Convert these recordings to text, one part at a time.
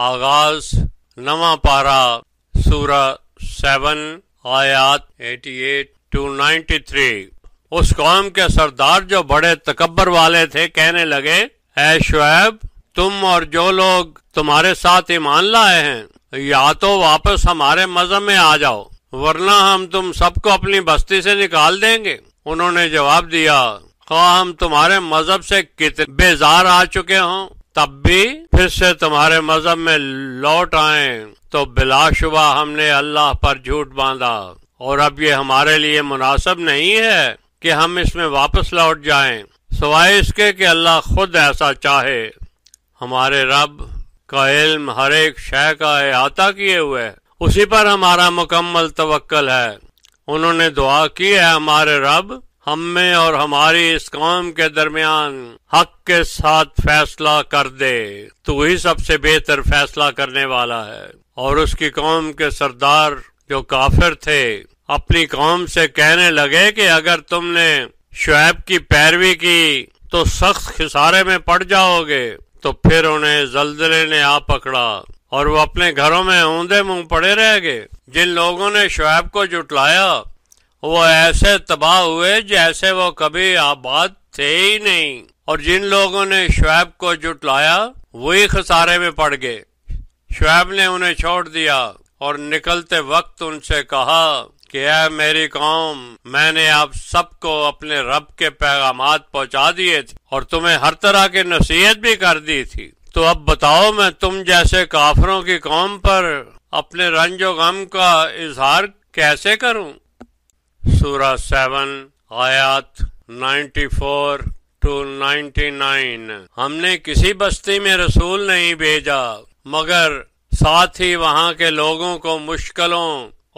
आगाज नवा पारा सूरा सेवन आयात eighty eight to ninety three उस कौम के सरदार जो बड़े तकबर वाले थे कहने लगे ऐ शुएब तुम और जो लोग तुम्हारे साथ ईमान लाए हैं या तो वापस हमारे मजहब में आ जाओ वरना हम तुम सबको अपनी बस्ती से निकाल देंगे उन्होंने जवाब दिया हम तुम्हारे मजहब से कितने बेजार आ चुके हों तब भी फिर से तुम्हारे मजहब में लौट आए तो बिलाशुबा हमने अल्लाह पर झूठ बांधा और अब ये हमारे लिए मुनासिब नहीं है कि हम इसमें वापस लौट जाएं सवाए इसके कि अल्लाह खुद ऐसा चाहे हमारे रब का इल्म हर एक शह का अहाता किए हुए उसी पर हमारा मुकम्मल तवक्ल है उन्होंने दुआ की है हमारे रब हम में और हमारी इस कौम के दरमियान हक के साथ फैसला कर दे तो ही सबसे बेहतर फैसला करने वाला है और उसकी कौम के सरदार जो काफिर थे अपनी कौम से कहने लगे कि अगर तुमने शुएब की पैरवी की तो सख्त खिसारे में पड़ जाओगे तो फिर उन्हें जल्दले ने आ पकड़ा और वो अपने घरों में ऊंधे मुंह पड़े रह गए जिन लोगों ने शुएब को जुटलाया वो ऐसे तबाह हुए जैसे वो कभी आबाद थे ही नहीं और जिन लोगों ने श्वेब को जुटलाया वही खसारे में पड़ गए श्वेब ने उन्हें छोड़ दिया और निकलते वक्त उनसे कहा कि यह मेरी कौम मैंने आप सबको अपने रब के पैगाम पहुंचा दिए थे और तुम्हें हर तरह की नसीहत भी कर दी थी तो अब बताओ मैं तुम जैसे काफरों की कौम पर अपने रंजो गम का इजहार कैसे करूं सूरा सेवन आयात 94 टू 99 हमने किसी बस्ती में रसूल नहीं भेजा मगर साथ ही वहाँ के लोगों को मुश्किलों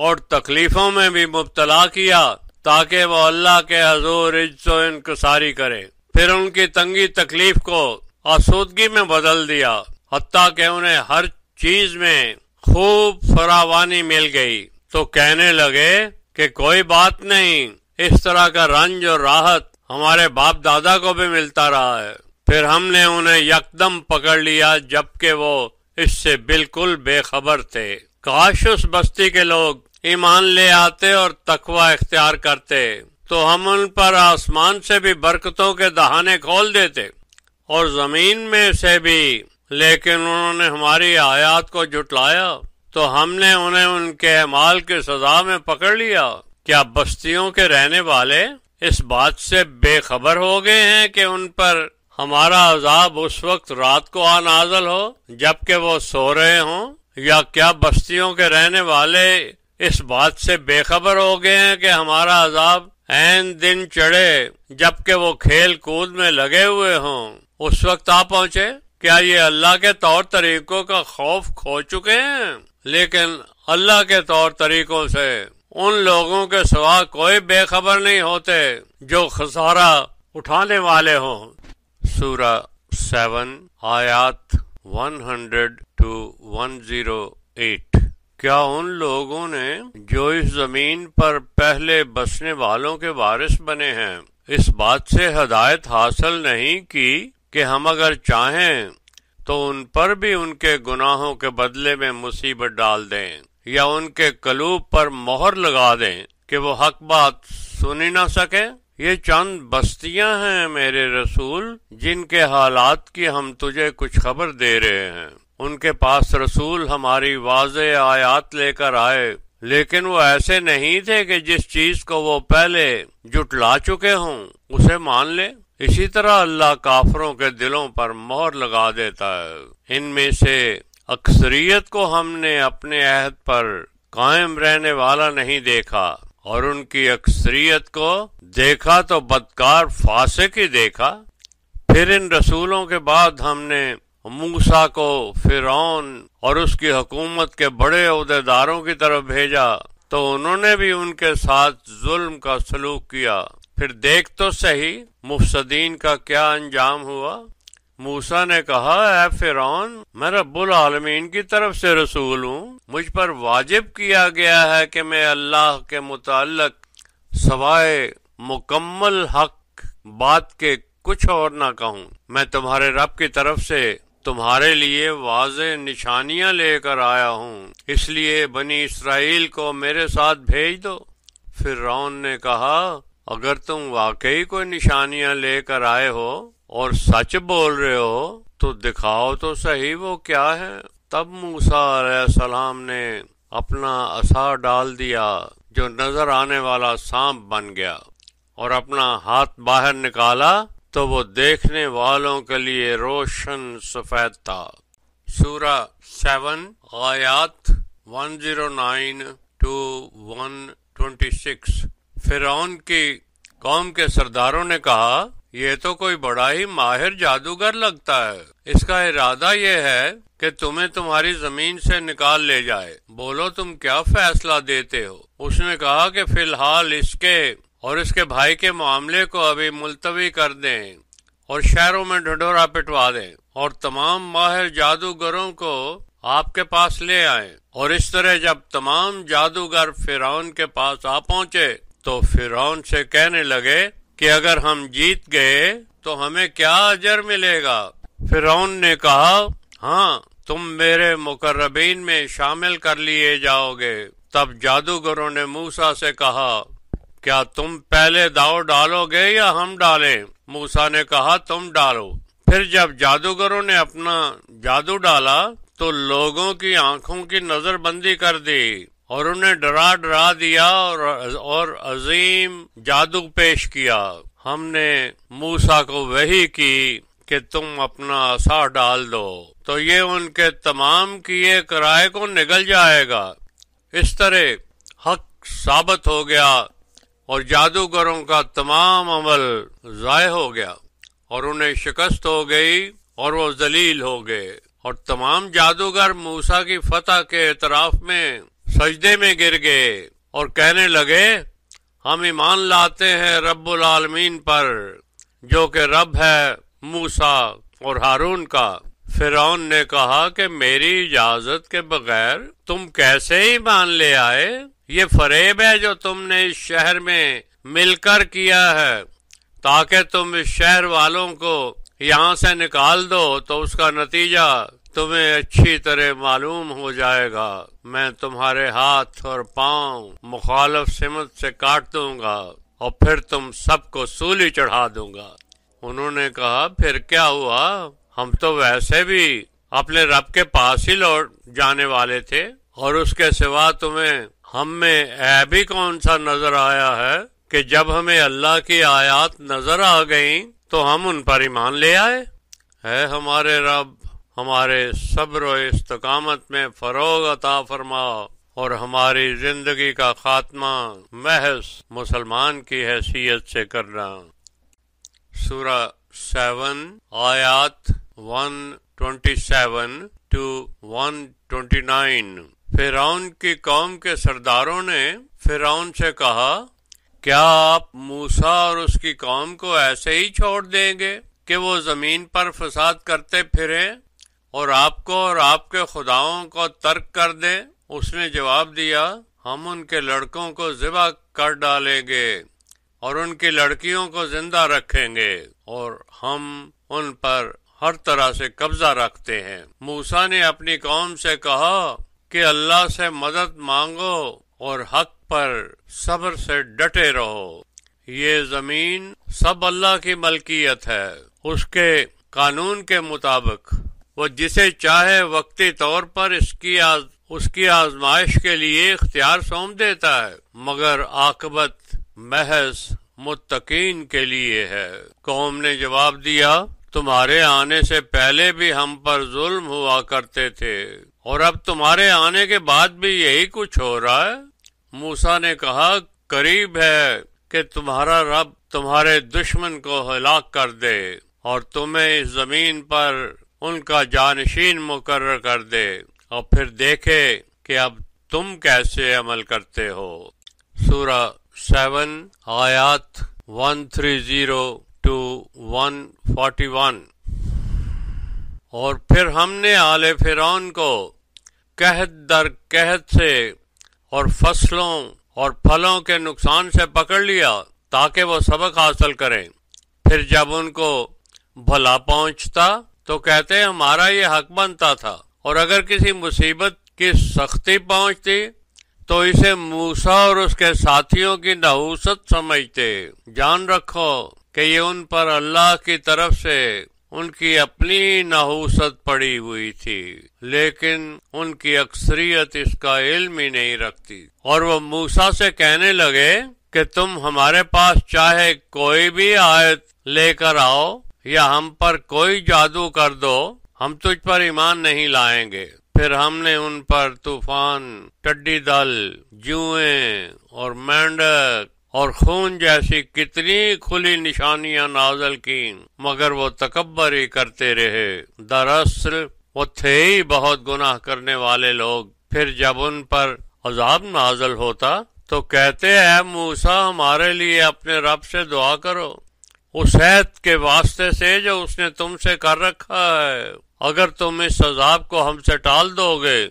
और तकलीफों में भी मुबतला किया ताकि वो अल्लाह के हजूर इज्जो इनकसारी करे फिर उनकी तंगी तकलीफ को आसूदगी में बदल दिया हती के उन्हें हर चीज में खूब फरावानी मिल गई तो कहने लगे कि कोई बात नहीं इस तरह का रंज और राहत हमारे बाप दादा को भी मिलता रहा है फिर हमने उन्हें यकदम पकड़ लिया जबकि वो इससे बिल्कुल बेखबर थे काश उस बस्ती के लोग ईमान ले आते और तकवा इख्तियार करते तो हम उन पर आसमान से भी बरकतों के दहाने खोल देते और जमीन में से भी लेकिन उन्होंने हमारी आयात को जुटलाया तो हमने उन्हें उनके अमाल की सजा में पकड़ लिया क्या बस्तियों के रहने वाले इस बात से बेखबर हो गए हैं कि उन पर हमारा अजाब उस वक्त रात को आ नाजल हो जबकि वो सो रहे हों या क्या बस्तियों के रहने वाले इस बात से बेखबर हो गए हैं कि हमारा अजाब एन दिन चढ़े जबकि वो खेल कूद में लगे हुए हों उस वक्त आ पहुंचे क्या ये अल्लाह के तौर तरीकों का खौफ खो चुके हैं लेकिन अल्लाह के तौर तरीकों से उन लोगों के सिवा कोई बेखबर नहीं होते जो खसारा उठाने वाले हों सूरा सेवन आयात hundred to one zero eight क्या उन लोगों ने जो इस जमीन पर पहले बसने वालों के वारिस बने हैं इस बात से हदायत हासिल नहीं की कि हम अगर चाहें तो उन पर भी उनके गुनाहों के बदले में मुसीबत डाल दें या उनके कलूब पर मोहर लगा दें कि वो हक बात सुन ही ना सके ये चंद बस्तियां हैं मेरे रसूल जिनके हालात की हम तुझे कुछ खबर दे रहे हैं उनके पास रसूल हमारी वाज आयात लेकर आए लेकिन वो ऐसे नहीं थे कि जिस चीज को वो पहले जुटला चुके हों उसे मान ले इसी तरह अल्लाह काफरों के दिलों पर मोहर लगा देता है इनमें से अक्सरियत को हमने अपने अहद पर कायम रहने वाला नहीं देखा और उनकी अक्सरियत को देखा तो बदकार फासे की देखा फिर इन रसूलों के बाद हमने मूसा को फिर और उसकी हुकूमत के बड़े अहदेदारों की तरफ भेजा तो उन्होंने भी उनके साथ जुल्म का सलूक किया फिर देख तो सही मुफसदीन का क्या अंजाम हुआ मूसा ने कहा है फिरौन मैं रबुल आलमीन की तरफ से रसूल हूँ मुझ पर वाजिब किया गया है कि मैं अल्लाह के मुतालक सवाए मुकम्मल हक बात के कुछ और ना कहूँ मैं तुम्हारे रब की तरफ से तुम्हारे लिए वाज निशानियाँ लेकर आया हूँ इसलिए बनी इसराइल को मेरे साथ भेज दो फिर ने कहा अगर तुम वाकई कोई निशानियां लेकर आए हो और सच बोल रहे हो तो दिखाओ तो सही वो क्या है तब मूसा सलाम ने अपना असा डाल दिया जो नजर आने वाला सांप बन गया और अपना हाथ बाहर निकाला तो वो देखने वालों के लिए रोशन सफेद था सूरा सेवन आयात one zero nine to one twenty six फिरौन की कौम के सरदारों ने कहा ये तो कोई बड़ा ही माहिर जादूगर लगता है इसका इरादा ये है कि तुम्हें तुम्हारी जमीन से निकाल ले जाए बोलो तुम क्या फैसला देते हो उसने कहा कि फिलहाल इसके और इसके भाई के मामले को अभी मुलतवी कर दें और शहरों में ढंडोरा पिटवा दें और तमाम माहिर जादूगरों को आपके पास ले आए और इस तरह जब तमाम जादूगर फिरौन के पास आ पहुंचे तो फिरौन से कहने लगे कि अगर हम जीत गए तो हमें क्या अजर मिलेगा फिरौन ने कहा हाँ तुम मेरे मुकर्रबीन में शामिल कर लिए जाओगे तब जादूगरों ने मूसा से कहा क्या तुम पहले दाव डालोगे या हम डालें मूसा ने कहा तुम डालो फिर जब जादूगरों ने अपना जादू डाला तो लोगों की आंखों की नजरबंदी कर दी और उन्हें डरा डरा दिया और और अजीम जादू पेश किया हमने मूसा को वही की कि तुम अपना असा डाल दो तो ये उनके तमाम किए किराए को निकल जाएगा इस तरह हक साबित हो गया और जादूगरों का तमाम अमल जाय हो गया और उन्हें शिकस्त हो गई और वो जलील हो गए और तमाम जादूगर मूसा की फतह के एतराफ में सजदे में गिर गए और कहने लगे हम ईमान लाते हैं रब्बुल आलमीन पर जो कि रब है मूसा और हारून का फिर ने कहा कि मेरी इजाजत के बगैर तुम कैसे ईमान ले आए ये फरेब है जो तुमने इस शहर में मिलकर किया है ताकि तुम इस शहर वालों को यहाँ से निकाल दो तो उसका नतीजा तुम्हें अच्छी तरह मालूम हो जाएगा मैं तुम्हारे हाथ और पांव मुखालफ सिमत से काट दूंगा और फिर तुम सबको सूली चढ़ा दूंगा उन्होंने कहा फिर क्या हुआ हम तो वैसे भी अपने रब के पास ही लौट जाने वाले थे और उसके सिवा तुम्हें हम में ऐ भी कौन सा नजर आया है कि जब हमें अल्लाह की आयात नजर आ गई तो हम उन पर ईमान ले आए है हमारे रब हमारे सब्र इस्तकामत में फरोग अता फरमा और हमारी जिंदगी का खात्मा महज मुसलमान की हैसियत से करना सूरा सेवन आयात one twenty seven to one twenty nine फिराउन की कौम के सरदारों ने फिराउन से कहा क्या आप मूसा और उसकी कौम को ऐसे ही छोड़ देंगे कि वो जमीन पर फसाद करते फिरें और आपको और आपके खुदाओं को तर्क कर दे उसने जवाब दिया हम उनके लड़कों को जिबा कर डालेंगे और उनकी लड़कियों को जिंदा रखेंगे और हम उन पर हर तरह से कब्जा रखते हैं मूसा ने अपनी कौम से कहा कि अल्लाह से मदद मांगो और हक पर सब्र से डटे रहो ये जमीन सब अल्लाह की मलकियत है उसके कानून के मुताबिक वो जिसे चाहे वक्ती तौर पर इसकी आज, उसकी आजमाइश के लिए इख्तियार सौंप देता है मगर आकबत महज मुतकीन के लिए है कौम ने जवाब दिया तुम्हारे आने से पहले भी हम पर जुल्म हुआ करते थे और अब तुम्हारे आने के बाद भी यही कुछ हो रहा है मूसा ने कहा करीब है कि तुम्हारा रब तुम्हारे दुश्मन को हलाक कर दे और तुम्हें इस जमीन पर उनका जानशीन मुकर कर दे और फिर देखे कि अब तुम कैसे अमल करते हो सूरा सेवन आयात one three zero to one forty one और फिर हमने आले फिर को कहत दर कहत से और फसलों और फलों के नुकसान से पकड़ लिया ताकि वो सबक हासिल करें फिर जब उनको भला पहुंचता तो कहते हमारा ये हक बनता था और अगर किसी मुसीबत की सख्ती पहुंचती तो इसे मूसा और उसके साथियों की नहूसत समझते जान रखो कि ये उन पर अल्लाह की तरफ से उनकी अपनी नहूसत पड़ी हुई थी लेकिन उनकी अक्सरियत इसका इल्म ही नहीं रखती और वो मूसा से कहने लगे कि तुम हमारे पास चाहे कोई भी आयत लेकर आओ या हम पर कोई जादू कर दो हम तुझ पर ईमान नहीं लाएंगे फिर हमने उन पर तूफान टड्डी दल जुए और मेंढक और खून जैसी कितनी खुली निशानियां नाजल की मगर वो तकबर ही करते रहे दरअसल वो थे ही बहुत गुनाह करने वाले लोग फिर जब उन पर अजाब नाजल होता तो कहते हैं मूसा हमारे लिए अपने रब से दुआ करो उस हैत के वास्ते से जो उसने तुमसे कर रखा है अगर तुम इस अजाब को हमसे टाल दोगे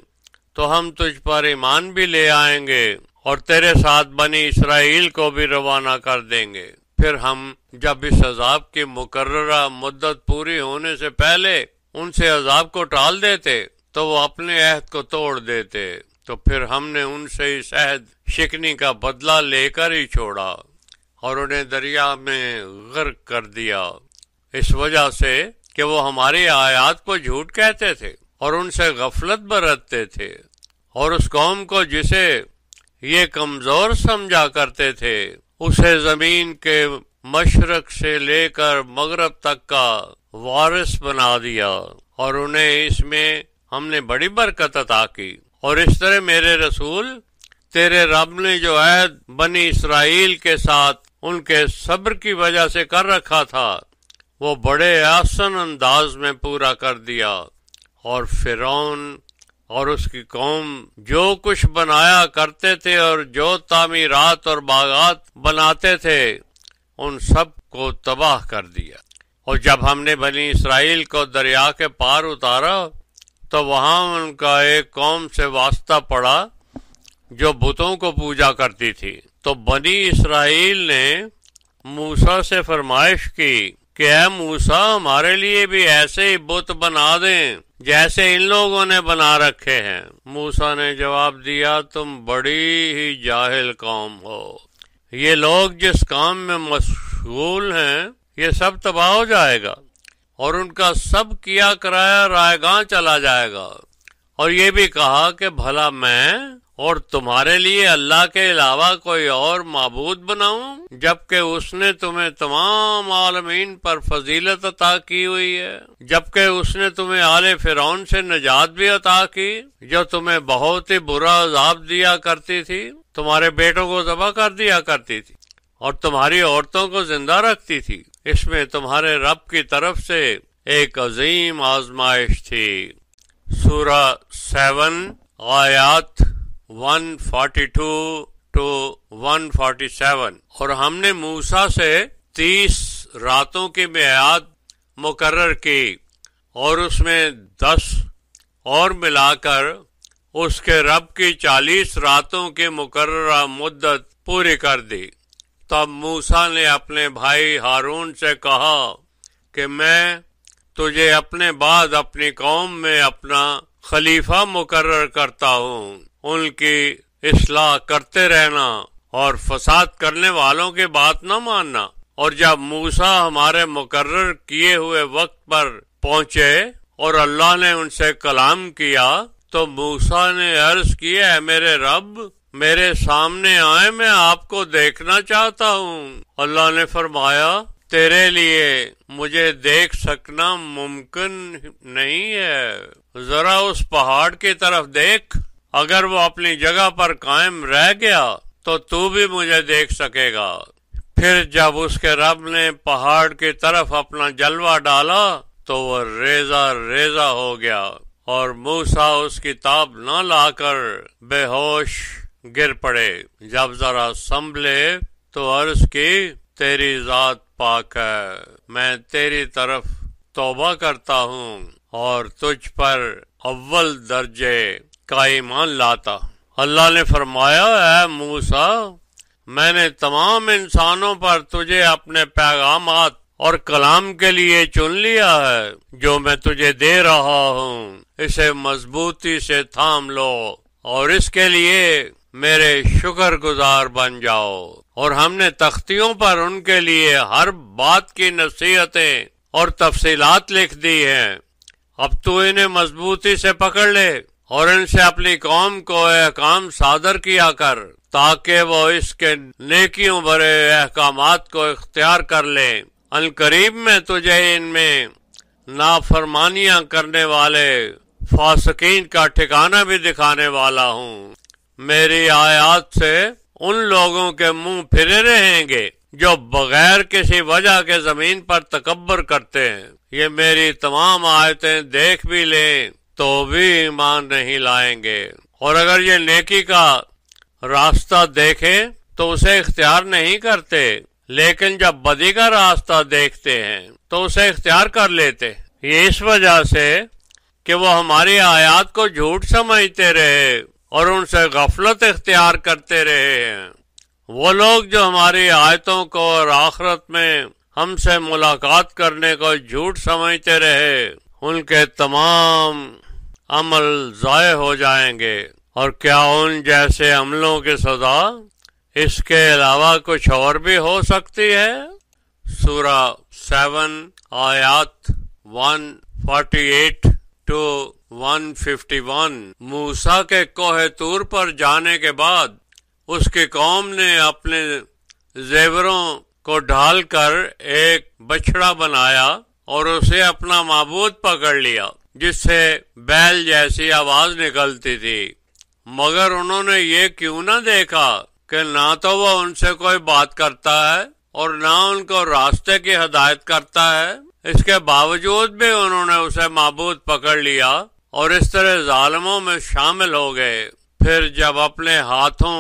तो हम तुझ पर ईमान भी ले आएंगे और तेरे साथ बनी इसराइल को भी रवाना कर देंगे फिर हम जब इस अजाब की मुकर्रा मुद्दत पूरी होने से पहले उनसे अजाब को टाल देते तो वो अपने अहद को तोड़ देते तो फिर हमने उनसे इस अहद शिकनी का बदला लेकर ही छोड़ा और उन्हें दरिया में गर्क कर दिया इस वजह से कि वो हमारी आयात को झूठ कहते थे और उनसे गफलत बरतते थे और उस कौम को जिसे ये कमजोर समझा करते थे उसे जमीन के मशरक से लेकर मगरब तक का वारिस बना दिया और उन्हें इसमें हमने बड़ी बरकत अता की और इस तरह मेरे रसूल तेरे रब ने जो है बनी इसराइल के साथ उनके सब्र की वजह से कर रखा था वो बड़े आसन अंदाज में पूरा कर दिया और फिर और उसकी कौम जो कुछ बनाया करते थे और जो तामीरात और बागात बनाते थे उन सब को तबाह कर दिया और जब हमने बनी इसराइल को दरिया के पार उतारा तो वहां उनका एक कौम से वास्ता पड़ा जो बुतों को पूजा करती थी तो बनी इसराइल ने मूसा से फरमाइश की कि मूसा हमारे लिए भी ऐसे ही बुत बना दें जैसे इन लोगों ने बना रखे हैं मूसा ने जवाब दिया तुम बड़ी ही जाहिल कौम हो ये लोग जिस काम में मशगूल हैं ये सब तबाह हो जाएगा और उनका सब किया कराया रायगा चला जाएगा और ये भी कहा कि भला मैं और तुम्हारे लिए अल्लाह के अलावा कोई और मबूद बनाऊ जबकि उसने तुम्हें तमाम आलमीन पर फजीलत अता की हुई है जबकि उसने तुम्हे आले फिरौन से निजात भी अता की जो तुम्हें बहुत ही बुरा अजाब दिया करती थी तुम्हारे बेटों को जबा कर दिया करती थी और तुम्हारी औरतों को जिंदा रखती थी इसमें तुम्हारे रब की तरफ से एक अजीम आजमाइश थी सूरा सेवन आयात 142 टू 147 और हमने मूसा से 30 रातों की मियाद मुकर्र की और उसमें 10 और मिलाकर उसके रब की 40 रातों की मुकर्रा मुद्दत पूरी कर दी तब मूसा ने अपने भाई हारून से कहा कि मैं तुझे अपने बाद अपनी कौम में अपना खलीफा मुकर्र करता हूँ उनकी इसलाह करते रहना और फसाद करने वालों की बात न मानना और जब मूसा हमारे मुकर्र किए हुए वक्त पर पहुंचे और अल्लाह ने उनसे कलाम किया तो मूसा ने अर्ज किया है मेरे रब मेरे सामने आए मैं आपको देखना चाहता हूँ अल्लाह ने फरमाया तेरे लिए मुझे देख सकना मुमकिन नहीं है जरा उस पहाड़ की तरफ देख अगर वो अपनी जगह पर कायम रह गया तो तू भी मुझे देख सकेगा फिर जब उसके रब ने पहाड़ की तरफ अपना जलवा डाला तो वह रेजा रेजा हो गया और मूसा उसकी ताब न लाकर बेहोश गिर पड़े जब जरा संभले तो अर्ज की तेरी जात पाक है मैं तेरी तरफ तोबा करता हूँ और तुझ पर अव्वल दर्जे का ईमान लाता अल्लाह ने फरमाया है मूसा मैंने तमाम इंसानों पर तुझे अपने पैगाम और कलाम के लिए चुन लिया है जो मैं तुझे दे रहा हूँ इसे मजबूती से थाम लो और इसके लिए मेरे शुक्र गुजार बन जाओ और हमने तख्तियों पर उनके लिए हर बात की नसीहतें और तफसीलात लिख दी हैं अब तू इन्हें मजबूती से पकड़ ले और इनसे अपनी कौम को अहकाम सादर किया कर ताकि वो इसके नेकियों भरे अहकाम को इख्तियार कर ले अलकरीब में तुझे इनमें नाफरमानिया करने वाले फासकीन का ठिकाना भी दिखाने वाला हूँ मेरी आयात से उन लोगों के मुंह फिरे रहेंगे जो बगैर किसी वजह के जमीन पर तकबर करते हैं ये मेरी तमाम आयतें देख भी लें तो भी ईमान नहीं लाएंगे और अगर ये नेकी का रास्ता देखें तो उसे इख्तियार नहीं करते लेकिन जब बदी का रास्ता देखते हैं तो उसे इख्तियार कर लेते ये इस वजह से कि वो हमारी आयात को झूठ समझते रहे और उनसे गफलत इख्तियार करते रहे हैं वो लोग जो हमारी आयतों को और आखरत में हमसे मुलाकात करने को झूठ समझते रहे उनके तमाम अमल ज़ाय हो जाएंगे और क्या उन जैसे अमलों की सजा इसके अलावा कुछ और भी हो सकती है सूरा सेवन आयात one forty eight to one fifty one मूसा के कोहे तूर पर जाने के बाद उसकी कौम ने अपने जेवरों को ढालकर एक बछड़ा बनाया और उसे अपना मबूद पकड़ लिया जिससे बैल जैसी आवाज निकलती थी मगर उन्होंने ये क्यों ना देखा कि ना तो वो उनसे कोई बात करता है और ना उनको रास्ते की हदायत करता है इसके बावजूद भी उन्होंने उसे मबूद पकड़ लिया और इस तरह जालमों में शामिल हो गए फिर जब अपने हाथों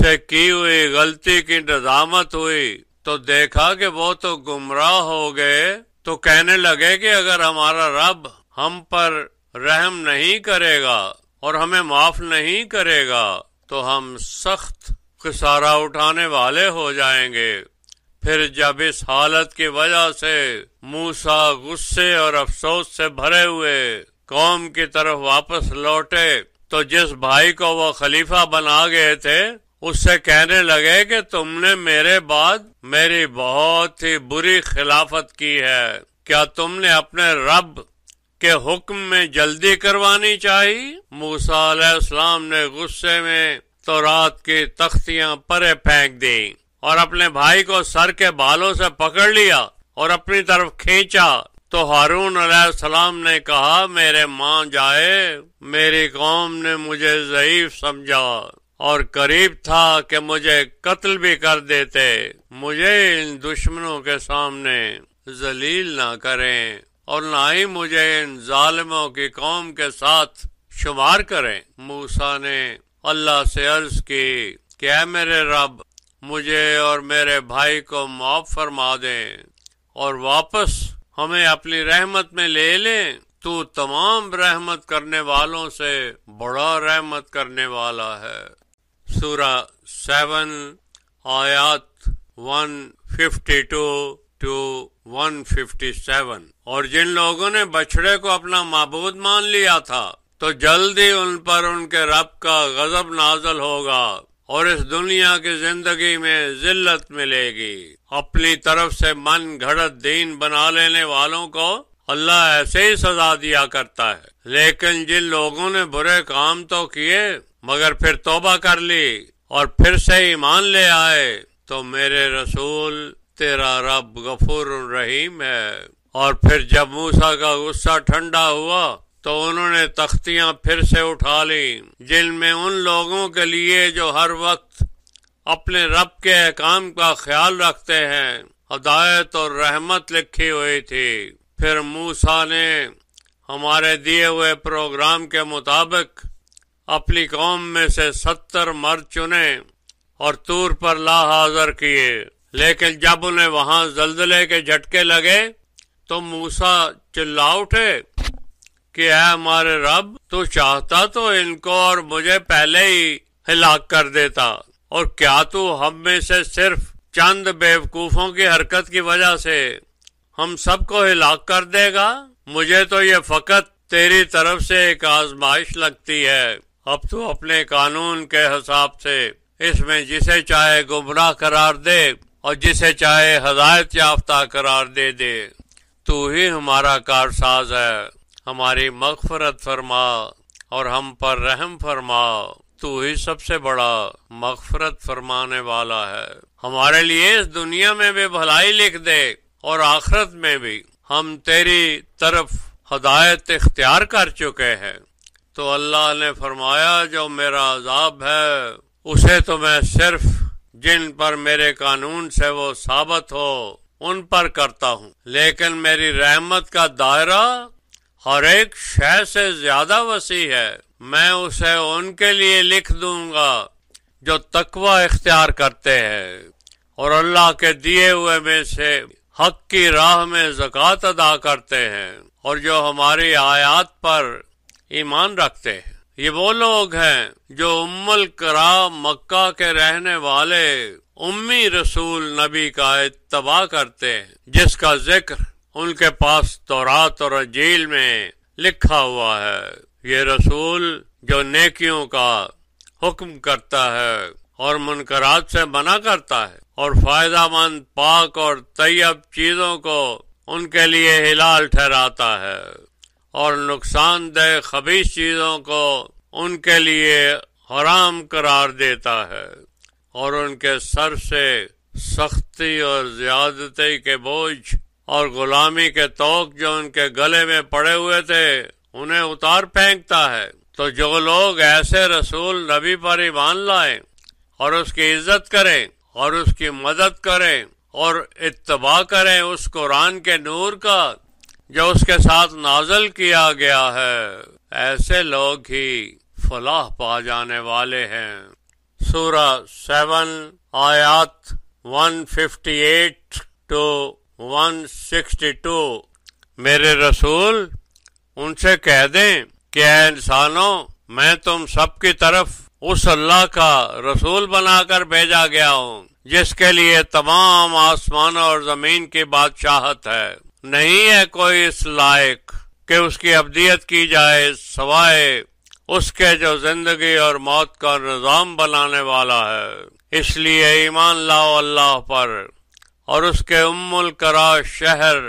से की हुई गलती की नजामत हुई तो देखा कि वो तो गुमराह हो गए तो कहने लगे कि अगर हमारा रब हम पर रहम नहीं करेगा और हमें माफ नहीं करेगा तो हम सख्त खसारा उठाने वाले हो जाएंगे फिर जब इस हालत की वजह से मूसा गुस्से और अफसोस से भरे हुए कौम की तरफ वापस लौटे तो जिस भाई को वो खलीफा बना गए थे उससे कहने लगे कि तुमने मेरे बाद मेरी बहुत ही बुरी खिलाफत की है क्या तुमने अपने रब के हुक्म में जल्दी करवानी चाहिए मूसा इस्लाम ने गुस्से में तो रात की तख्तियां परे फेंक दी और अपने भाई को सर के बालों से पकड़ लिया और अपनी तरफ खींचा तो हारून सलाम ने कहा मेरे माँ जाए मेरी कौम ने मुझे जयीफ समझा और करीब था कि मुझे कत्ल भी कर देते मुझे इन दुश्मनों के सामने जलील ना करें और ना ही मुझे इन जालिमों की कौम के साथ शुमार करे मूसा ने अल्लाह से अर्ज की क्या मेरे रब मुझे और मेरे भाई को माफ फरमा दे और वापस हमें अपनी रहमत में ले ले तू तमाम रहमत करने वालों से बड़ा रहमत करने वाला है सूरा सेवन आयात वन फिफ्टी टू टू 157 और जिन लोगों ने बछड़े को अपना मबूद मान लिया था तो जल्दी उन पर उनके रब का गजब नाजल होगा और इस दुनिया की जिंदगी में जिल्लत मिलेगी अपनी तरफ से मन घड़त दीन बना लेने वालों को अल्लाह ऐसे ही सजा दिया करता है लेकिन जिन लोगों ने बुरे काम तो किए मगर फिर तोबा कर ली और फिर से ईमान ले आए तो मेरे रसूल तेरा रब गफूर रहीम है और फिर जब मूसा का गुस्सा ठंडा हुआ तो उन्होंने तख्तियां फिर से उठा ली जिनमें उन लोगों के लिए जो हर वक्त अपने रब के अहकाम का ख्याल रखते हैं हदायत और रहमत लिखी हुई थी फिर मूसा ने हमारे दिए हुए प्रोग्राम के मुताबिक अपनी कौम में से सत्तर मर्द चुने और तूर पर ला हाजिर किए लेकिन जब उन्हें वहां जल्दले के झटके लगे तो मूसा चिल्ला उठे कि है हमारे रब तो चाहता तो इनको और मुझे पहले ही हिलाक कर देता और क्या तू हम में से सिर्फ चंद बेवकूफों की हरकत की वजह से हम सबको हिलाक कर देगा मुझे तो ये फकत तेरी तरफ से एक आजमाइश लगती है अब तू अपने कानून के हिसाब से इसमें जिसे चाहे गुमराह करार दे और जिसे चाहे हदायत याफ्ता करार दे दे तू ही हमारा कारसाज है हमारी मगफरत फरमा और हम पर रहम फरमा तू ही सबसे बड़ा मगफरत फरमाने वाला है हमारे लिए इस दुनिया में भी भलाई लिख दे और आखरत में भी हम तेरी तरफ हदायत इख्तियार कर चुके हैं तो अल्लाह ने फरमाया जो मेरा अजाब है उसे तो मैं सिर्फ जिन पर मेरे कानून से वो साबित हो उन पर करता हूँ लेकिन मेरी रहमत का दायरा हर एक शय से ज्यादा वसी है मैं उसे उनके लिए लिख दूंगा जो तकवा इख्तियार करते हैं और अल्लाह के दिए हुए में से हक की राह में जक़ात अदा करते हैं और जो हमारी आयात पर ईमान रखते हैं ये वो लोग हैं जो उम्मल करा मक्का के रहने वाले उम्मी रसूल नबी का इतबा करते हैं जिसका जिक्र उनके पास तोरात और अजील में लिखा हुआ है ये रसूल जो नेकियों का हुक्म करता है और मुनकरात से मना करता है और फायदा मंद पाक और तैयब चीजों को उनके लिए हिलाल ठहराता है और नुकसानदेह खबीज चीज़ों को उनके लिए हराम करार देता है और उनके सर से सख्ती और ज्यादती के बोझ और गुलामी के तोक जो उनके गले में पड़े हुए थे उन्हें उतार फेंकता है तो जो लोग ऐसे रसूल नबी पर ईमान लाए और उसकी इज्जत करें और उसकी मदद करें और इतबा करें उस कुरान के नूर का जो उसके साथ नाजल किया गया है ऐसे लोग ही फलाह पा जाने वाले हैं सूरा सेवन आयात 158 टू 162 मेरे रसूल उनसे कह दें कि इंसानों मैं तुम सबकी तरफ उस अल्लाह का रसूल बनाकर भेजा गया हूँ जिसके लिए तमाम आसमान और जमीन की बादशाहत है नहीं है कोई इस लायक कि उसकी अबदियत की जाए सवाए उसके जो जिंदगी और मौत का निज़ाम बनाने वाला है इसलिए ईमान लाओ अल्लाह पर और उसके उम्मुल करा शहर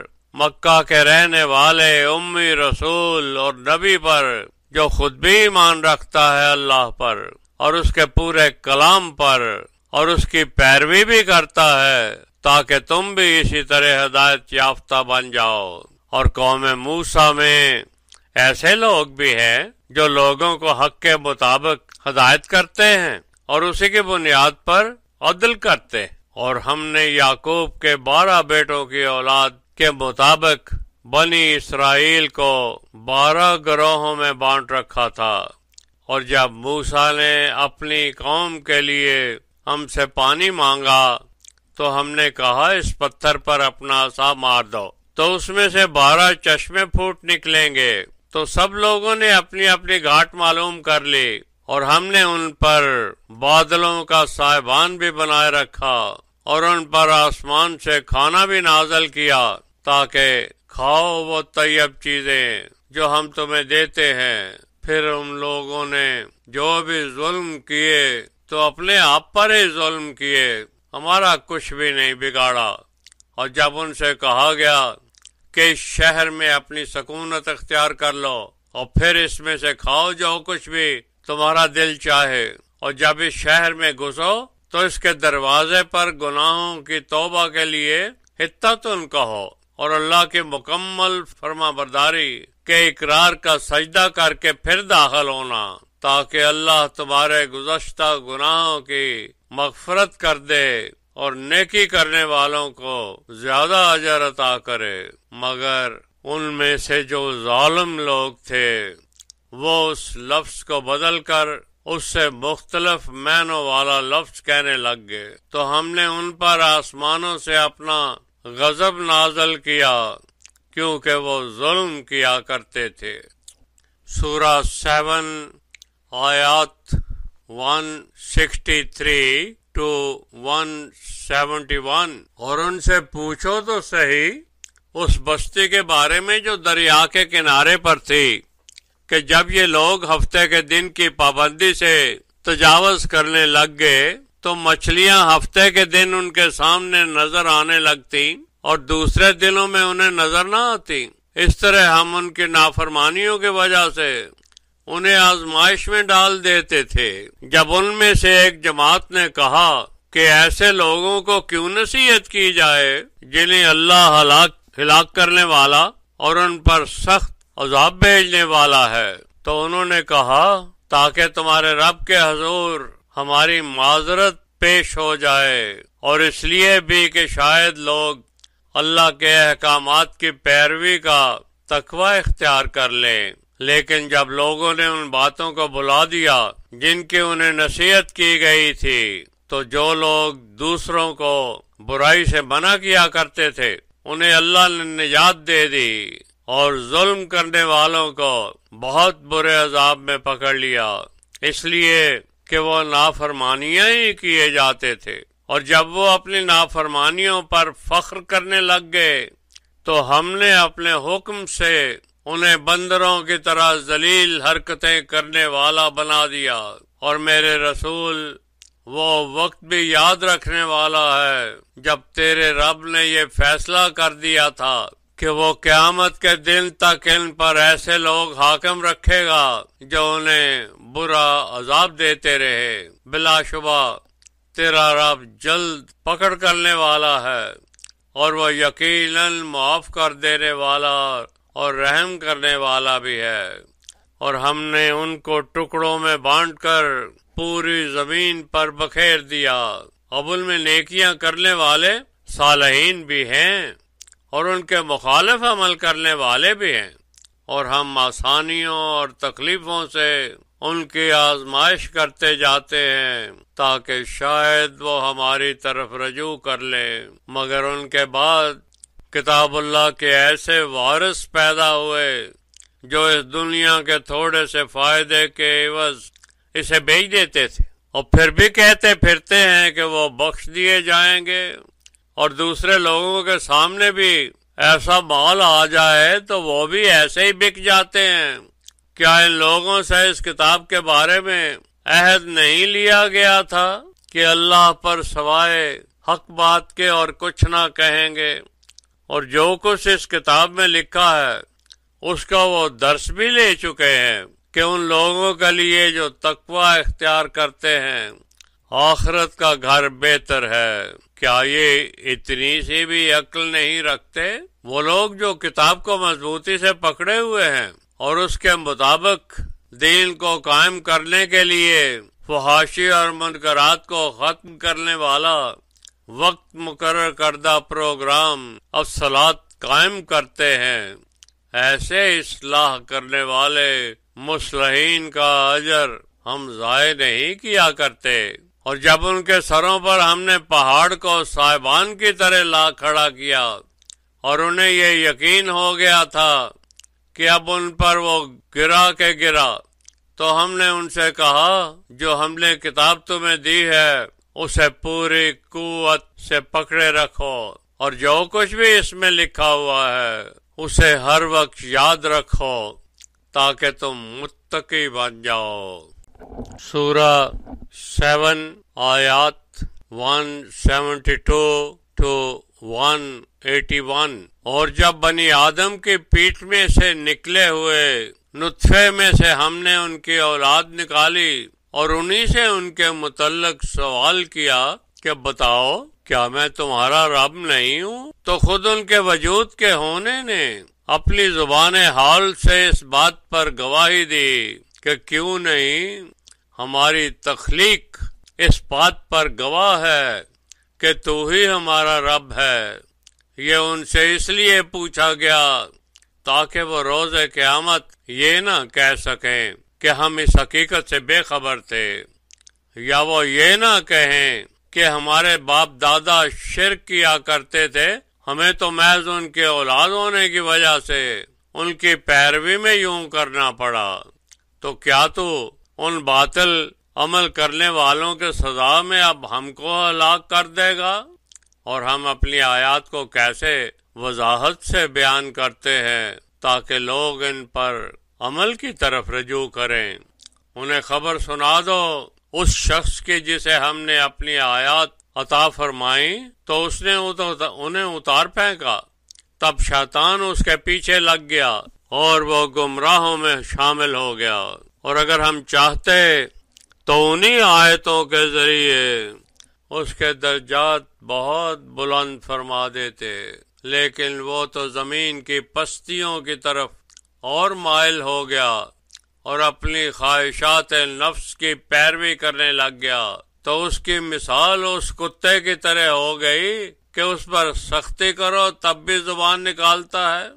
मक्का के रहने वाले उम्मी रसूल और नबी पर जो खुद भी ईमान रखता है अल्लाह पर और उसके पूरे कलाम पर और उसकी पैरवी भी करता है ताकि तुम भी इसी तरह हदायत याफ्ता बन जाओ और कौम मूसा में ऐसे लोग भी हैं जो लोगों को हक के मुताबिक हदायत करते हैं और उसी की बुनियाद पर अदल करते हैं और हमने याकूब के बारह बेटों की औलाद के मुताबिक बनी इसराइल को बारह ग्रोहों में बांट रखा था और जब मूसा ने अपनी कौम के लिए हमसे पानी मांगा तो हमने कहा इस पत्थर पर अपना आसा मार दो तो उसमें से बारह चश्मे फूट निकलेंगे तो सब लोगों ने अपनी अपनी घाट मालूम कर ली और हमने उन पर बादलों का साहबान भी बनाए रखा और उन पर आसमान से खाना भी नाजल किया ताकि खाओ वो तयब चीजें जो हम तुम्हें देते हैं फिर उन लोगों ने जो भी जुल्म किए तो अपने आप पर ही जुल्म किए हमारा कुछ भी नहीं बिगाड़ा और जब उनसे कहा गया कि इस शहर में अपनी सकूनत अख्तियार कर लो और फिर इसमें से खाओ जो कुछ भी तुम्हारा दिल चाहे और जब इस शहर में घुसो तो इसके दरवाजे पर गुनाहों की तोबा के लिए हिता उनका कहो और अल्लाह की मुकम्मल फर्मा बरदारी के इकरार का सजदा करके फिर दाखिल होना ताकि अल्लाह तुम्हारे गुजश्ता गुनाहों की मगफरत कर दे और नेकी करने वालों को ज्यादा अजर अता करे मगर उनमें से जो जालम लोग थे वो उस लफ्स को बदल कर उससे मुख्तलफ मैनों वाला लफ्स कहने लग गए तो हमने उन पर आसमानों से अपना गजब नाजल किया क्योंकि वो जुल्म किया करते थे सूरा सेवन आयात 163 टू 171 और उनसे पूछो तो सही उस बस्ती के बारे में जो दरिया के किनारे पर थी कि जब ये लोग हफ्ते के दिन की पाबंदी से तजावज करने लग गए तो मछलियां हफ्ते के दिन उनके सामने नजर आने लगती और दूसरे दिनों में उन्हें नजर ना आती इस तरह हम उनकी नाफरमानियों की वजह से उन्हें आजमाइश में डाल देते थे जब उनमें से एक जमात ने कहा कि ऐसे लोगों को क्यों नसीहत की जाए जिन्हें अल्लाह हलाक हिलाक करने वाला और उन पर सख्त अजाब भेजने वाला है तो उन्होंने कहा ताकि तुम्हारे रब के हजूर हमारी माजरत पेश हो जाए और इसलिए भी कि शायद लोग अल्लाह के अहकाम की पैरवी का तकवा इख्तियार कर लें लेकिन जब लोगों ने उन बातों को बुला दिया जिनकी उन्हें नसीहत की गई थी तो जो लोग दूसरों को बुराई से मना किया करते थे उन्हें अल्लाह ने निजात दे दी और जुल्म करने वालों को बहुत बुरे अजाब में पकड़ लिया इसलिए कि वो नाफरमानिया ही किए जाते थे और जब वो अपनी नाफरमानियों पर फख्र करने लग गए तो हमने अपने हुक्म से उन्हें बंदरों की तरह जलील हरकतें करने वाला बना दिया और मेरे रसूल वो वक्त भी याद रखने वाला है जब तेरे रब ने ये फैसला कर दिया था कि वो क्यामत के दिन तक इन पर ऐसे लोग हाकम रखेगा जो उन्हें बुरा अजाब देते रहे बिलाशुबा तेरा रब जल्द पकड़ करने वाला है और वो यकीनन माफ कर देने वाला और रहम करने वाला भी है और हमने उनको टुकड़ों में बांटकर पूरी जमीन पर बखेर दिया अबुल में नेकियां करने वाले सालहीन भी हैं और उनके मुखालफ अमल करने वाले भी हैं और हम आसानियों और तकलीफों से उनकी आजमाइश करते जाते हैं ताकि शायद वो हमारी तरफ रजू कर ले मगर उनके बाद किताबुल्ला के ऐसे वारिस पैदा हुए जो इस दुनिया के थोड़े से फायदे के एवज इसे बेच देते थे और फिर भी कहते फिरते हैं कि वो बख्श दिए जाएंगे और दूसरे लोगों के सामने भी ऐसा माल आ जाए तो वो भी ऐसे ही बिक जाते हैं क्या इन लोगों से इस किताब के बारे में अहद नहीं लिया गया था कि अल्लाह पर सवाए हक बात के और कुछ ना कहेंगे और जो कुछ इस किताब में लिखा है उसका वो दर्श भी ले चुके हैं कि उन लोगों के लिए जो तकवा इख्तियार करते हैं आखरत का घर बेहतर है क्या ये इतनी सी भी अक्ल नहीं रखते वो लोग जो किताब को मजबूती से पकड़े हुए हैं और उसके मुताबिक दीन को कायम करने के लिए फहाशी और मुनकरात को खत्म करने वाला वक्त मुकर करदा प्रोग्राम अब सलात कायम करते हैं ऐसे इसलाह करने वाले मुसलहीन का अजर हम जाय नहीं किया करते और जब उनके सरों पर हमने पहाड़ को साहिबान की तरह ला खड़ा किया और उन्हें ये यकीन हो गया था कि अब उन पर वो गिरा के गिरा तो हमने उनसे कहा जो हमने किताब तुम्हें दी है उसे पूरी कुत से पकड़े रखो और जो कुछ भी इसमें लिखा हुआ है उसे हर वक्त याद रखो ताकि तुम मुत्तकी बन जाओ सूरा सेवन आयात one seventy two to one eighty one और जब बनी आदम के पीठ में से निकले हुए नुत्फे में से हमने उनकी औलाद निकाली और उन्हीं से उनके मुतलक सवाल किया कि बताओ क्या मैं तुम्हारा रब नहीं हूँ तो खुद उनके वजूद के होने ने अपनी जुबान हाल से इस बात पर गवाही दी कि क्यों नहीं हमारी तख्लीक इस बात पर गवाह है कि तू ही हमारा रब है ये उनसे इसलिए पूछा गया ताकि वो रोज़ क़्यामत ये ना कह सकें कि हम इस हकीकत से बेखबर थे या वो ये ना कहें कि हमारे बाप दादा शिर किया करते थे हमें तो महज उनके औलाद होने की वजह से उनकी पैरवी में यूं करना पड़ा तो क्या तो उन बातिल अमल करने वालों के सजा में अब हमको हलाक कर देगा और हम अपनी आयात को कैसे वजाहत से बयान करते हैं ताकि लोग इन पर अमल की तरफ रजू करें उन्हें खबर सुना दो उस शख्स के जिसे हमने अपनी आयात अता फरमाई तो उसने उन्हें उतार फेंका तब शैतान उसके पीछे लग गया और वो गुमराहों में शामिल हो गया और अगर हम चाहते तो उन्हीं आयतों के जरिए उसके दर्जात बहुत बुलंद फरमा देते लेकिन वो तो जमीन की पस्तियों की तरफ और मायल हो गया और अपनी ख्वाहिशात नफ्स की पैरवी करने लग गया तो उसकी मिसाल उस कुत्ते की तरह हो गई कि उस पर सख्ती करो तब भी जुबान निकालता है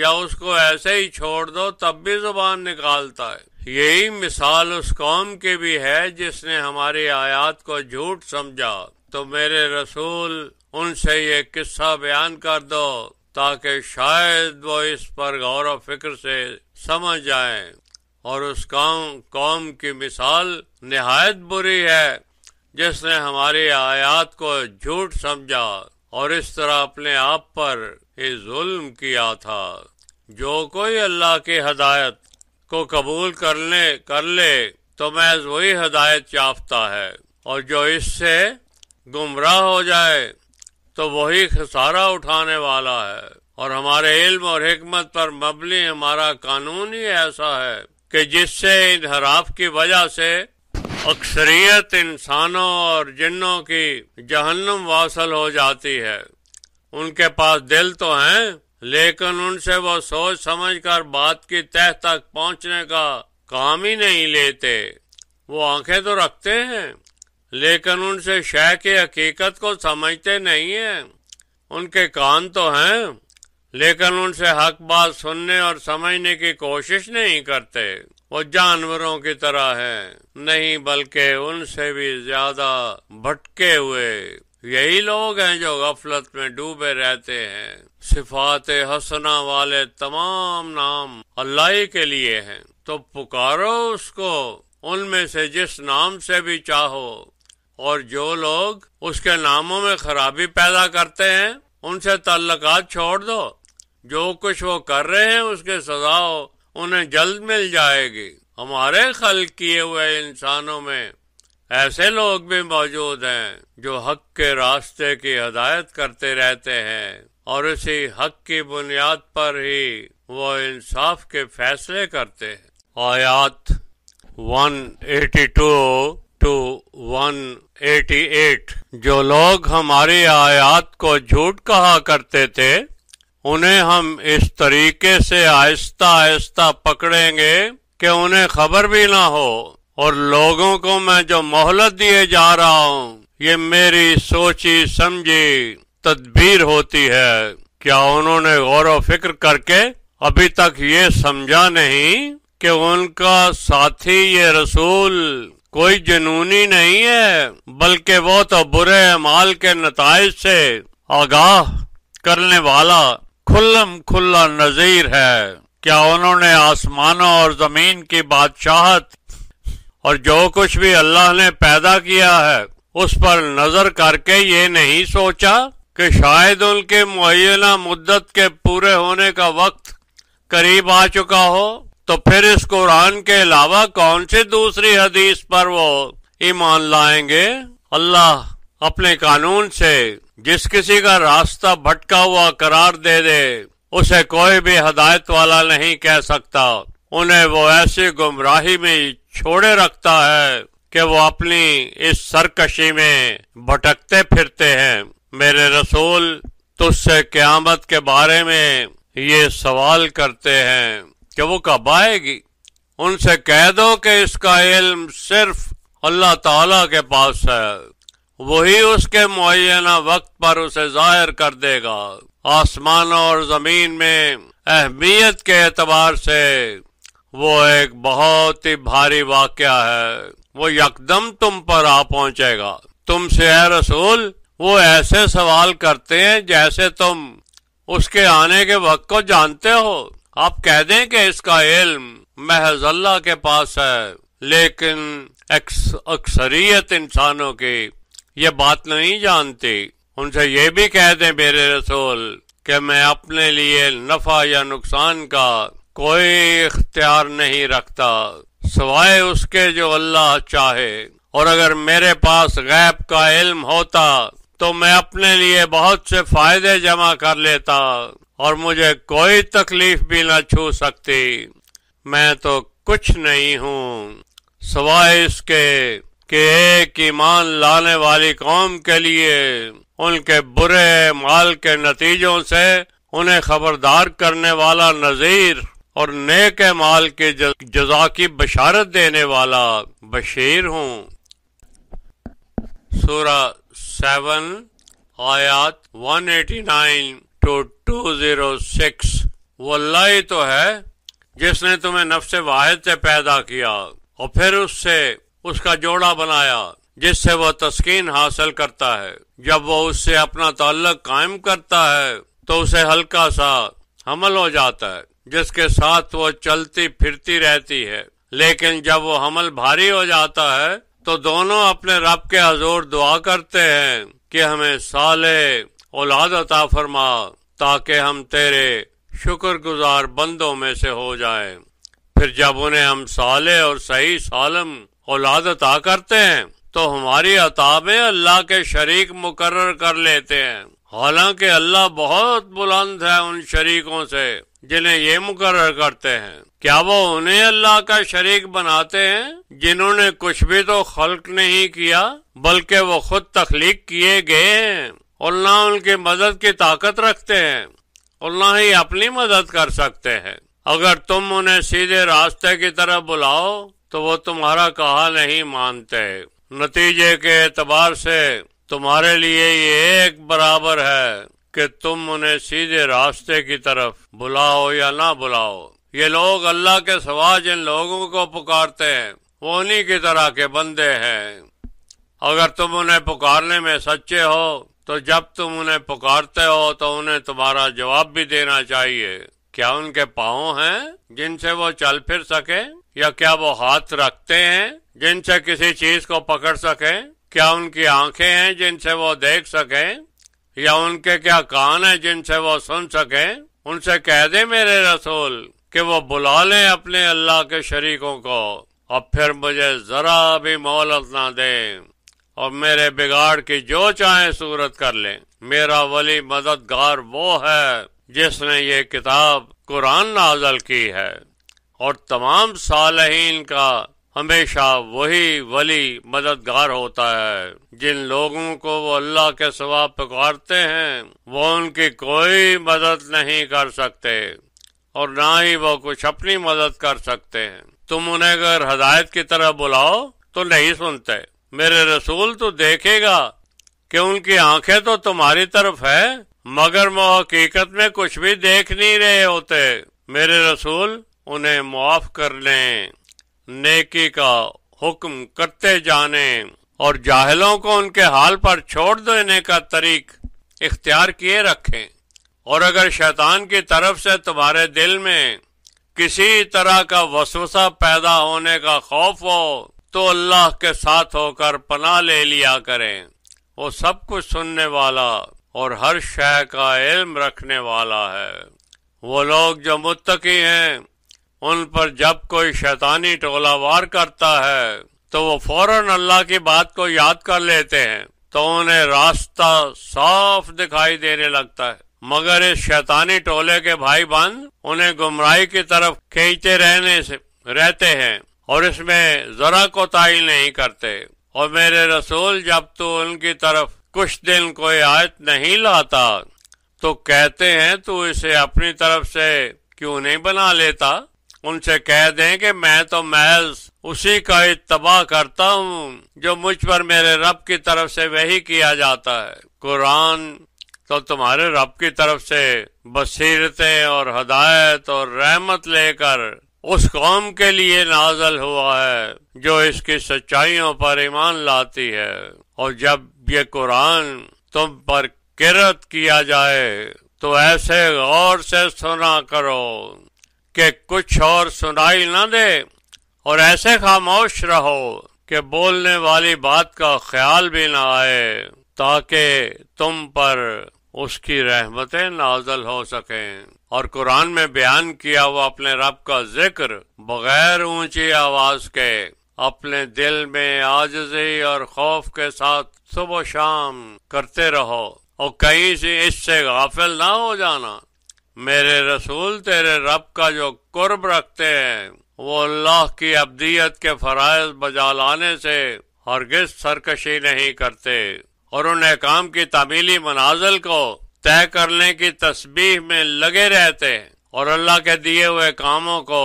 या उसको ऐसे ही छोड़ दो तब भी जुबान निकालता है यही मिसाल उस कौम की भी है जिसने हमारी आयात को झूठ समझा तो मेरे रसूल उनसे ये किस्सा बयान कर दो ताकि शायद वो इस पर गौर व फिक्र से समझ जाए और उस कौम कौम की मिसाल नहायत बुरी है जिसने हमारी आयात को झूठ समझा और इस तरह अपने आप पर ही जुल्म किया था जो कोई अल्लाह की हदायत को कबूल करने कर ले तो महज वही हदायत चाहता है और जो इससे गुमराह हो जाए तो वही खसारा उठाने वाला है और हमारे इल्म और हमत पर मबली हमारा कानून ही ऐसा है कि जिससे इनहराफ की वजह से अक्सरियत इंसानों और जिन्नों की जहन्नम वासल हो जाती है उनके पास दिल तो हैं लेकिन उनसे वो सोच समझ कर बात की तह तक पहुँचने का काम ही नहीं लेते वो आंखें तो रखते हैं लेकिन उनसे शह के हकीकत को समझते नहीं है उनके कान तो हैं लेकिन उनसे हक बात सुनने और समझने की कोशिश नहीं करते वो जानवरों की तरह है नहीं बल्कि उनसे भी ज्यादा भटके हुए यही लोग हैं जो गफलत में डूबे रहते हैं सिफात हसना वाले तमाम नाम अल्लाह के लिए हैं तो पुकारो उसको उनमें से जिस नाम से भी चाहो और जो लोग उसके नामों में खराबी पैदा करते हैं उनसे तल्लक छोड़ दो जो कुछ वो कर रहे हैं उसके सजा उन्हें जल्द मिल जाएगी हमारे खल किए हुए इंसानों में ऐसे लोग भी मौजूद हैं जो हक के रास्ते की हदायत करते रहते हैं और इसी हक की बुनियाद पर ही वो इंसाफ के फैसले करते हैं आयात 182 टू वन एटी एट जो लोग हमारी आयात को झूठ कहा करते थे उन्हें हम इस तरीके से आहिस्ता आहिस्ता पकड़ेंगे कि उन्हें खबर भी ना हो और लोगों को मैं जो मोहलत दिए जा रहा हूँ ये मेरी सोची समझी तदबीर होती है क्या उन्होंने गौर व फिक्र करके अभी तक ये समझा नहीं कि उनका साथी ये रसूल कोई जुनूनी नहीं है बल्कि वो तो बुरे अमाल के नतज से आगाह करने वाला खुल्लम खुल्ला नजीर है क्या उन्होंने आसमानों और जमीन की बादशाहत और जो कुछ भी अल्लाह ने पैदा किया है उस पर नजर करके ये नहीं सोचा कि शायद उनके मुना मुद्दत के पूरे होने का वक्त करीब आ चुका हो तो फिर इस कुरान के अलावा कौन सी दूसरी हदीस पर वो ईमान लाएंगे अल्लाह अपने कानून से जिस किसी का रास्ता भटका हुआ करार दे दे उसे कोई भी हदायत वाला नहीं कह सकता उन्हें वो ऐसी गुमराही में छोड़े रखता है कि वो अपनी इस सरकशी में भटकते फिरते हैं मेरे रसूल तुझसे क्यामत के बारे में ये सवाल करते हैं कि वो कब आएगी उनसे कह दो कि इसका इल्म सिर्फ अल्लाह ताला के पास है वही उसके मुना वक्त पर उसे जाहिर कर देगा आसमान और जमीन में अहमियत के एतबार से वो एक बहुत ही भारी वाक्य है वो यकदम तुम पर आ पहुंचेगा तुमसे है रसूल वो ऐसे सवाल करते हैं जैसे तुम उसके आने के वक्त को जानते हो आप कह दें कि इसका इल्म महज अल्लाह के पास है लेकिन अक्सरियत इंसानों की ये बात नहीं जानती उनसे ये भी कह दें मेरे रसूल कि मैं अपने लिए नफा या नुकसान का कोई इख्तियार नहीं रखता सवाए उसके जो अल्लाह चाहे और अगर मेरे पास गैब का इल्म होता तो मैं अपने लिए बहुत से फायदे जमा कर लेता और मुझे कोई तकलीफ भी ना छू सकती मैं तो कुछ नहीं हूँ सवाय इसके कि एक ईमान लाने वाली कौम के लिए उनके बुरे माल के नतीजों से उन्हें खबरदार करने वाला नजीर और नेक माल के जजा की बशारत देने वाला बशीर हूँ सूरा सेवन आयात 189 टू टू जीरो सिक्स वो ही तो है जिसने तुम्हें नफ्स वाहिद से पैदा किया और फिर उससे उसका जोड़ा बनाया जिससे वह तस्कीन हासिल करता है जब वह उससे अपना ताल्लक कायम करता है तो उसे हल्का सा हमल हो जाता है जिसके साथ वह चलती फिरती रहती है लेकिन जब वो हमल भारी हो जाता है तो दोनों अपने रब के हजूर दुआ करते हैं कि हमें साले औलाद अता फरमा ताकि हम तेरे शुक्र गुजार बंदों में से हो जाए फिर जब उन्हें हम साले और सही सालम औलाद अता करते हैं तो हमारी अताबे अल्लाह के शरीक मुकर कर लेते हैं हालांकि अल्लाह बहुत बुलंद है उन शरीकों से जिन्हें ये मुकर करते हैं क्या वो उन्हें अल्लाह का शरीक बनाते हैं जिन्होंने कुछ भी तो खल्क नहीं किया बल्कि वो खुद तख्लीक किए गए हैं और ना उनके मदद की ताकत रखते हैं और ना ही अपनी मदद कर सकते हैं अगर तुम उन्हें सीधे रास्ते की तरफ बुलाओ तो वो तुम्हारा कहा नहीं मानते नतीजे के एतबार से तुम्हारे लिए ये एक बराबर है कि तुम उन्हें सीधे रास्ते की तरफ बुलाओ या ना बुलाओ ये लोग अल्लाह के सवा जिन लोगों को पुकारते हैं वो उन्हीं की तरह के बंदे हैं अगर तुम उन्हें पुकारने में सच्चे हो तो जब तुम उन्हें पुकारते हो तो उन्हें तुम्हारा जवाब भी देना चाहिए क्या उनके पाओ हैं जिनसे वो चल फिर सके या क्या वो हाथ रखते हैं जिनसे किसी चीज को पकड़ सके क्या उनकी आंखें हैं जिनसे वो देख सके या उनके क्या कान है जिनसे वो सुन सके उनसे कह दे मेरे रसूल कि वो बुला लें अपने अल्लाह के शरीकों को और फिर मुझे जरा भी मोहलत ना दें और मेरे बिगाड़ की जो चाहे सूरत कर लें मेरा वली मददगार वो है जिसने ये किताब कुरान नाजल की है और तमाम सालहीन का हमेशा वही वली मददगार होता है जिन लोगों को वो अल्लाह के सवाब पुकारते हैं वो उनकी कोई मदद नहीं कर सकते और ना ही वो कुछ अपनी मदद कर सकते हैं तुम उन्हें अगर हदायत की तरह बुलाओ तो नहीं सुनते मेरे रसूल तो देखेगा कि उनकी आंखें तो तुम्हारी तरफ है मगर वो हकीकत में कुछ भी देख नहीं रहे होते मेरे रसूल उन्हें मुआफ कर लें नेकी का हुक्म करते जाने और जाहलों को उनके हाल पर छोड़ देने का तरीक इख्तियार किए रखें और अगर शैतान की तरफ से तुम्हारे दिल में किसी तरह का वसवसा पैदा होने का खौफ हो तो अल्लाह के साथ होकर पना ले लिया करें वो सब कुछ सुनने वाला और हर शह का इल्म रखने वाला है वो लोग जो मुत्तकी हैं उन पर जब कोई शैतानी टोला वार करता है तो वो फौरन अल्लाह की बात को याद कर लेते हैं तो उन्हें रास्ता साफ दिखाई देने लगता है मगर इस शैतानी टोले के भाई बंद उन्हें गुमराही की तरफ खींचते रहने से रहते हैं और इसमें जरा कोताही नहीं करते और मेरे रसूल जब तू उनकी तरफ कुछ दिन कोई आयत नहीं लाता तो कहते हैं तू इसे अपनी तरफ से क्यों नहीं बना लेता उनसे कह दें कि मैं तो महज उसी का इतबा करता हूँ जो मुझ पर मेरे रब की तरफ से वही किया जाता है कुरान तो तुम्हारे रब की तरफ से बसीरतें और हदायत और रहमत लेकर उस कौम के लिए नाजल हुआ है जो इसकी सच्चाइयों पर ईमान लाती है और जब ये कुरान तुम पर किरत किया जाए तो ऐसे गौर से सुना करो कि कुछ और सुनाई न दे और ऐसे खामोश रहो कि बोलने वाली बात का ख्याल भी ना आए ताकि तुम पर उसकी रहमतें नाजल हो सकें और कुरान में बयान किया वो अपने रब का जिक्र बगैर ऊंची आवाज के अपने दिल में आजजी और खौफ के साथ सुबह शाम करते रहो और कहीं से इससे गाफिल ना हो जाना मेरे रसूल तेरे रब का जो कुर्ब रखते हैं वो अल्लाह की अब्दियत के फ़राइज बजा लाने से हरगिज सरकशी नहीं करते और उन्हें काम की तमीली मनाजिल को तय करने की तस्बीह में लगे रहते हैं और अल्लाह के दिए हुए कामों को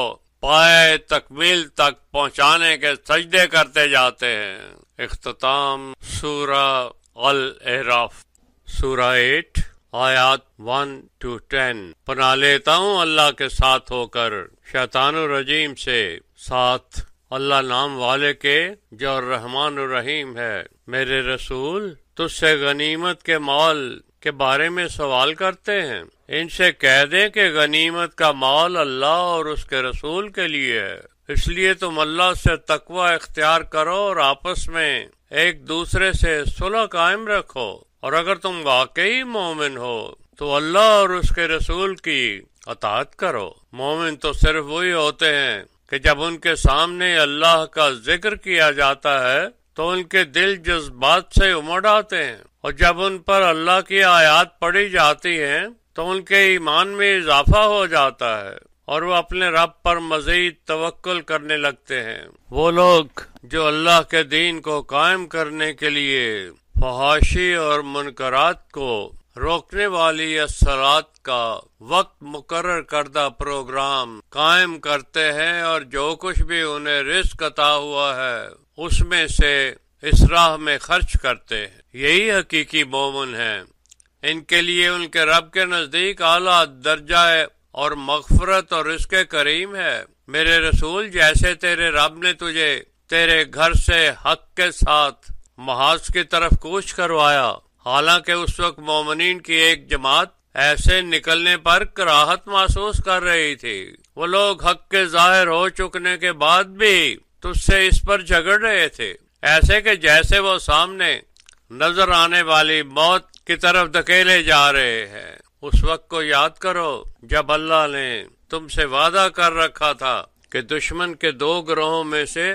पाए तकमील तक पहुंचाने के सजदे करते जाते हैं अख्ताम सूरा अल एराफ सूरा एट आयात वन टू टेन बना लेता हूँ अल्लाह के साथ होकर शैतान रजीम से साथ अल्लाह नाम वाले के जो रहमान रहीम है मेरे रसूल तुझसे गनीमत के माल के बारे में सवाल करते हैं इनसे कह दे के गनीमत का माल अल्लाह और उसके रसूल के लिए है इसलिए तुम अल्लाह से तकवा इख्तियार करो और आपस में एक दूसरे से सुलह कायम रखो और अगर तुम वाकई मोमिन हो तो अल्लाह और उसके रसूल की अतात करो मोमिन तो सिर्फ वही होते हैं कि जब उनके सामने अल्लाह का जिक्र किया जाता है तो उनके दिल जज्बात से उमड़ आते हैं और जब उन पर अल्लाह की आयात पढ़ी जाती है तो उनके ईमान में इजाफा हो जाता है और वो अपने रब पर मजीद तवक्ल करने लगते हैं वो लोग जो अल्लाह के दीन को कायम करने के लिए फहाशी और मुनकरात को रोकने वाली असरात का वक्त मुकर्र करदा प्रोग्राम कायम करते हैं और जो कुछ भी उन्हें रिस्क अता हुआ है उसमें से इस राह में खर्च करते हैं यही हकीकी मोमन है इनके लिए उनके रब के नजदीक आला दर्जा है और मगफरत और इसके करीम है मेरे रसूल जैसे तेरे रब ने तुझे तेरे घर से हक के साथ महाज की तरफ कूच करवाया हालांकि उस वक्त मोमिन की एक जमात ऐसे निकलने पर कराहत महसूस कर रही थी वो लोग हक के जाहिर हो चुकने के बाद भी तुझसे इस पर झगड़ रहे थे ऐसे कि जैसे वो सामने नजर आने वाली मौत की तरफ धकेले जा रहे हैं उस वक्त को याद करो जब अल्लाह ने तुमसे वादा कर रखा था कि दुश्मन के दो ग्रोहों में से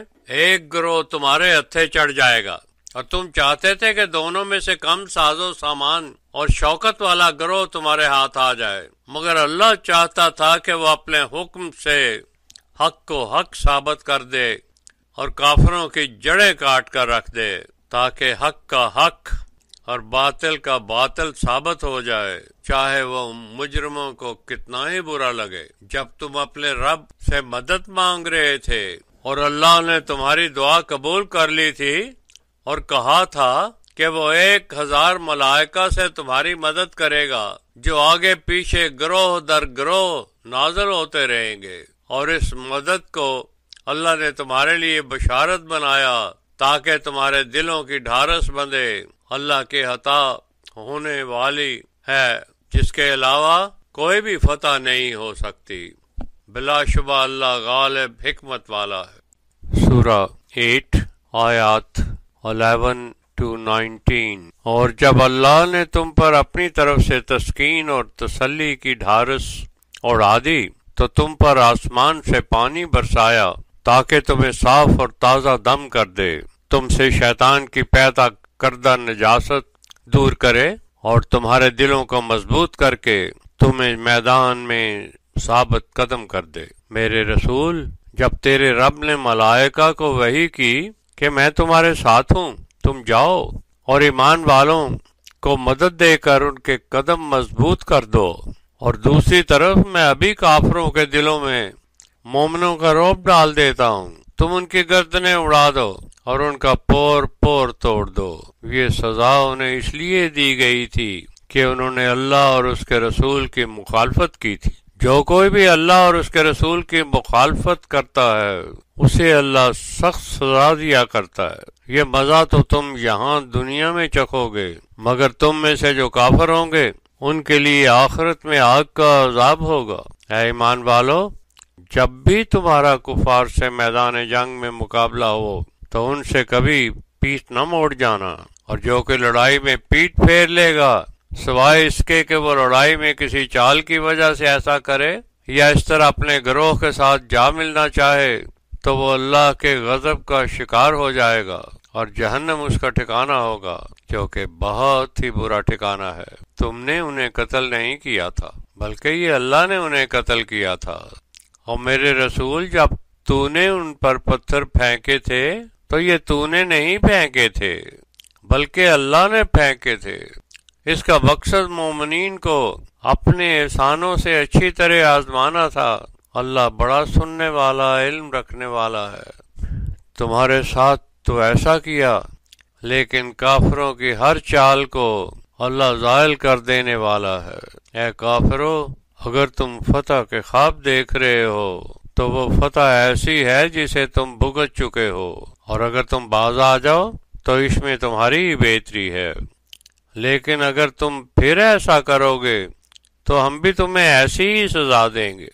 एक ग्रोह तुम्हारे हथे चढ़ जाएगा और तुम चाहते थे कि दोनों में से कम साजो सामान और शौकत वाला ग्रोह तुम्हारे हाथ आ जाए मगर अल्लाह चाहता था कि वो अपने हुक्म से हक को हक साबित कर दे और काफरों की जड़ें काट कर रख दे ताकि हक का हक और बातिल का बातिल साबित हो जाए चाहे वो मुजरमों को कितना ही बुरा लगे जब तुम अपने रब से मदद मांग रहे थे और अल्लाह ने तुम्हारी दुआ कबूल कर ली थी और कहा था कि वो एक हजार मलाइका से तुम्हारी मदद करेगा जो आगे पीछे ग्रोह दर ग्रोह नाजल होते रहेंगे और इस मदद को अल्लाह ने तुम्हारे लिए बशारत बनाया ताकि तुम्हारे दिलों की ढारस बंधे अल्लाह के हता होने वाली है जिसके अलावा कोई भी फतह नहीं हो सकती बिलाशुबा अल्लाह गालिब हिकमत वाला है सूरा एट आयात अलेवन टू नाइनटीन और जब अल्लाह ने तुम पर अपनी तरफ से तस्कीन और तसल्ली की ढारस और आदि तो तुम पर आसमान से पानी बरसाया ताकि तुम्हें साफ और ताज़ा दम कर दे तुमसे शैतान की पैदा करदा निजात दूर करे और तुम्हारे दिलों को मजबूत करके तुम्हें मैदान में साबित कदम कर दे मेरे रसूल जब तेरे रब ने मलायका को वही की कि मैं तुम्हारे साथ हूँ तुम जाओ और ईमान वालों को मदद देकर उनके कदम मजबूत कर दो और दूसरी तरफ मैं अभी काफरों के दिलों में मोमनों का रोप डाल देता हूँ तुम उनकी गर्दने उड़ा दो और उनका पोर पोर तोड़ दो ये सजा उन्हें इसलिए दी गई थी कि उन्होंने अल्लाह और उसके रसूल की मुखालफत की थी जो कोई भी अल्लाह और उसके रसूल की मुखालफत करता है उसे अल्लाह सख्त सजा दिया करता है ये मजा तो तुम यहाँ दुनिया में चखोगे मगर तुम में से जो काफर होंगे उनके लिए आखिरत में आग का अजाब होगा ऐमान वालो जब भी तुम्हारा कुफार से मैदान जंग में मुकाबला हो तो उनसे कभी पीठ न मोड़ जाना और जो कि लड़ाई में पीठ फेर लेगा सिवाय इसके कि वो लड़ाई में किसी चाल की वजह से ऐसा करे या इस तरह अपने ग्रोह के साथ जा मिलना चाहे तो वो अल्लाह के गजब का शिकार हो जाएगा और जहन्नम उसका ठिकाना होगा जो कि बहुत ही बुरा ठिकाना है तुमने उन्हें कत्ल नहीं किया था बल्कि ये अल्लाह ने उन्हें कत्ल किया था और मेरे रसूल जब तूने उन पर पत्थर फेंके थे तो ये तूने नहीं फेंके थे बल्कि अल्लाह ने फेंके थे इसका मकसद मोमिन को अपने एहसानों से अच्छी तरह आजमाना था अल्लाह बड़ा सुनने वाला इल्म रखने वाला है तुम्हारे साथ तो ऐसा किया लेकिन काफरों की हर चाल को अल्लाह जायल कर देने वाला है ए काफरों अगर तुम फतेह के ख्वाब देख रहे हो तो वो फतेह ऐसी है जिसे तुम भुगत चुके हो और अगर तुम बाज आ जाओ तो इसमें तुम्हारी ही बेहतरी है लेकिन अगर तुम फिर ऐसा करोगे तो हम भी तुम्हें ऐसी ही सजा देंगे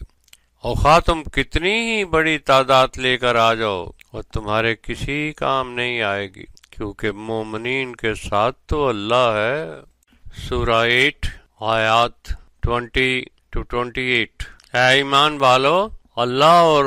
और खा तुम कितनी ही बड़ी तादाद लेकर आ जाओ और तुम्हारे किसी काम नहीं आएगी क्योंकि मोमिन के साथ तो अल्लाह है सूरा एट आयात ट्वेंटी टू ट्वेंटी एट ईमान वालो अल्लाह और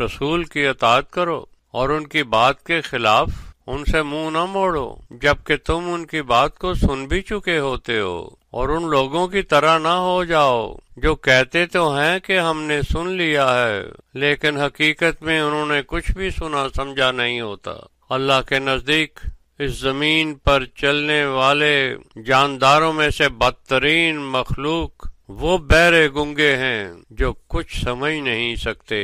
रसूल की अतात करो और उनकी बात के खिलाफ उनसे मुंह न मोड़ो जबकि तुम उनकी बात को सुन भी चुके होते हो और उन लोगों की तरह ना हो जाओ जो कहते तो हैं कि हमने सुन लिया है लेकिन हकीकत में उन्होंने कुछ भी सुना समझा नहीं होता अल्लाह के नजदीक इस जमीन पर चलने वाले जानदारों में से बदतरीन मखलूक वो बहरे गुंगे हैं जो कुछ समझ नहीं सकते